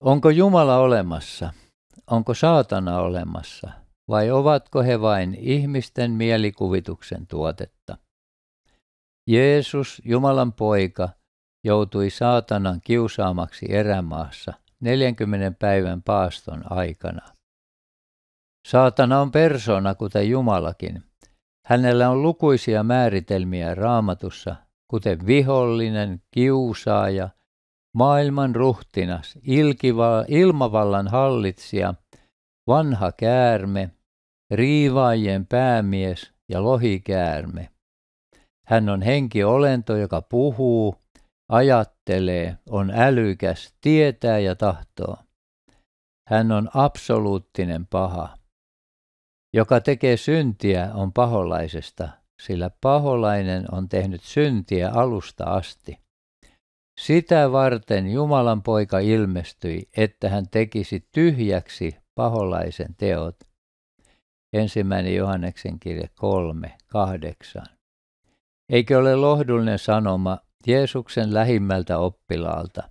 Onko Jumala olemassa? Onko saatana olemassa? Vai ovatko he vain ihmisten mielikuvituksen tuotetta? Jeesus, Jumalan poika, joutui saatanan kiusaamaksi erämaassa 40 päivän paaston aikana. Saatana on persona, kuten Jumalakin. Hänellä on lukuisia määritelmiä raamatussa, kuten vihollinen, kiusaaja, maailman ruhtinas, ilkiva, ilmavallan hallitsija, vanha käärme, riivaajien päämies ja lohikäärme. Hän on henkiolento, joka puhuu, ajattelee, on älykäs, tietää ja tahtoo. Hän on absoluuttinen paha. Joka tekee syntiä on paholaisesta, sillä paholainen on tehnyt syntiä alusta asti. Sitä varten Jumalan poika ilmestyi, että hän tekisi tyhjäksi paholaisen teot. Ensimmäinen Johanneksen kirja 3, 8. Eikö ole lohdullinen sanoma Jeesuksen lähimmältä oppilaalta?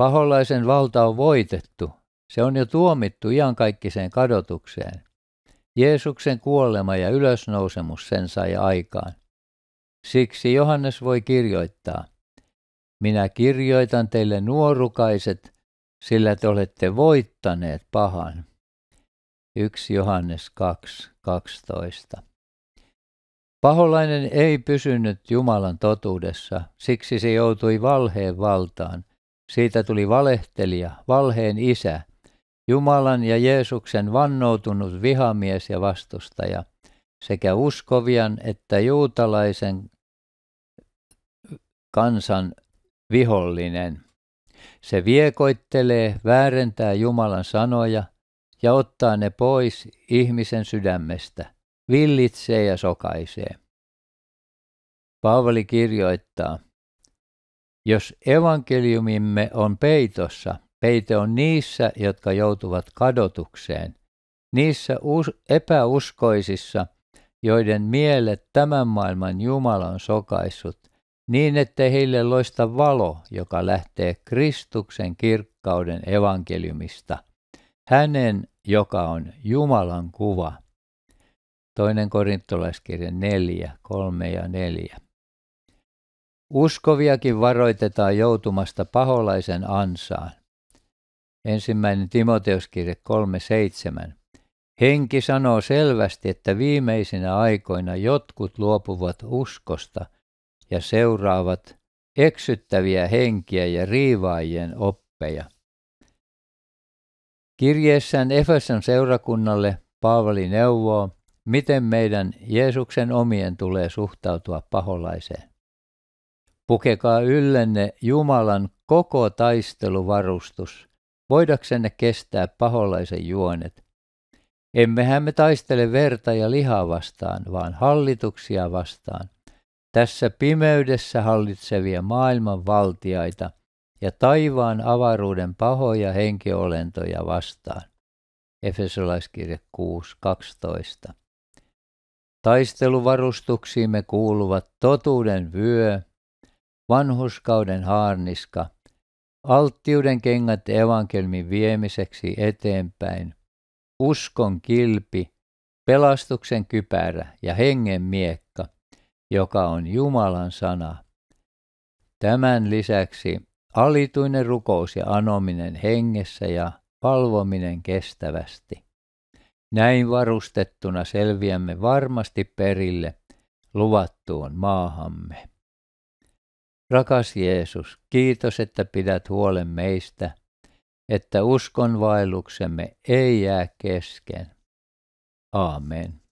Paholaisen valta on voitettu. Se on jo tuomittu iankaikkiseen kadotukseen. Jeesuksen kuolema ja ylösnousemus sen sai aikaan. Siksi Johannes voi kirjoittaa – minä kirjoitan teille nuorukaiset, sillä te olette voittaneet pahan. 1 Johannes 2.12. Paholainen ei pysynyt Jumalan totuudessa, siksi se joutui valheen valtaan. Siitä tuli valehtelija, valheen isä, Jumalan ja Jeesuksen vannoutunut vihamies ja vastustaja, sekä uskovian että juutalaisen kansan vihollinen. Se viekoittelee, väärentää Jumalan sanoja ja ottaa ne pois ihmisen sydämestä, villitsee ja sokaisee. Paavali kirjoittaa, jos evankeliumimme on peitossa, peite on niissä, jotka joutuvat kadotukseen, niissä epäuskoisissa, joiden mielet tämän maailman Jumala on sokaissut, niin että heille loista valo, joka lähtee Kristuksen kirkkauden evankeliumista, hänen, joka on Jumalan kuva. Toinen korintolaiskirja 4, 3 ja 4. Uskoviakin varoitetaan joutumasta paholaisen ansaan. Ensimmäinen Timoteuskirje 3.7. Henki sanoo selvästi, että viimeisinä aikoina jotkut luopuvat uskosta – ja seuraavat eksyttäviä henkiä ja riivaajien oppeja. Kirjeessään Efeson seurakunnalle Paavali neuvoo, miten meidän Jeesuksen omien tulee suhtautua paholaiseen. Pukekaa yllenne Jumalan koko taisteluvarustus, voidaksenne kestää paholaisen juonet. Emmehän me taistele verta ja lihaa vastaan, vaan hallituksia vastaan, tässä pimeydessä hallitsevia maailman valtiaita ja taivaan avaruuden pahoja henkeolentoja vastaan. Efesolaiskirja 6.12. Taisteluvarustuksiimme kuuluvat totuuden vyö, vanhuskauden haarniska, alttiuden kengät evankelmin viemiseksi eteenpäin, uskon kilpi, pelastuksen kypärä ja hengen miekka – joka on Jumalan sana. Tämän lisäksi alituinen rukous ja anominen hengessä ja palvominen kestävästi. Näin varustettuna selviämme varmasti perille luvattuun maahamme. Rakas Jeesus, kiitos, että pidät huolen meistä, että uskonvaelluksemme ei jää kesken. Aamen.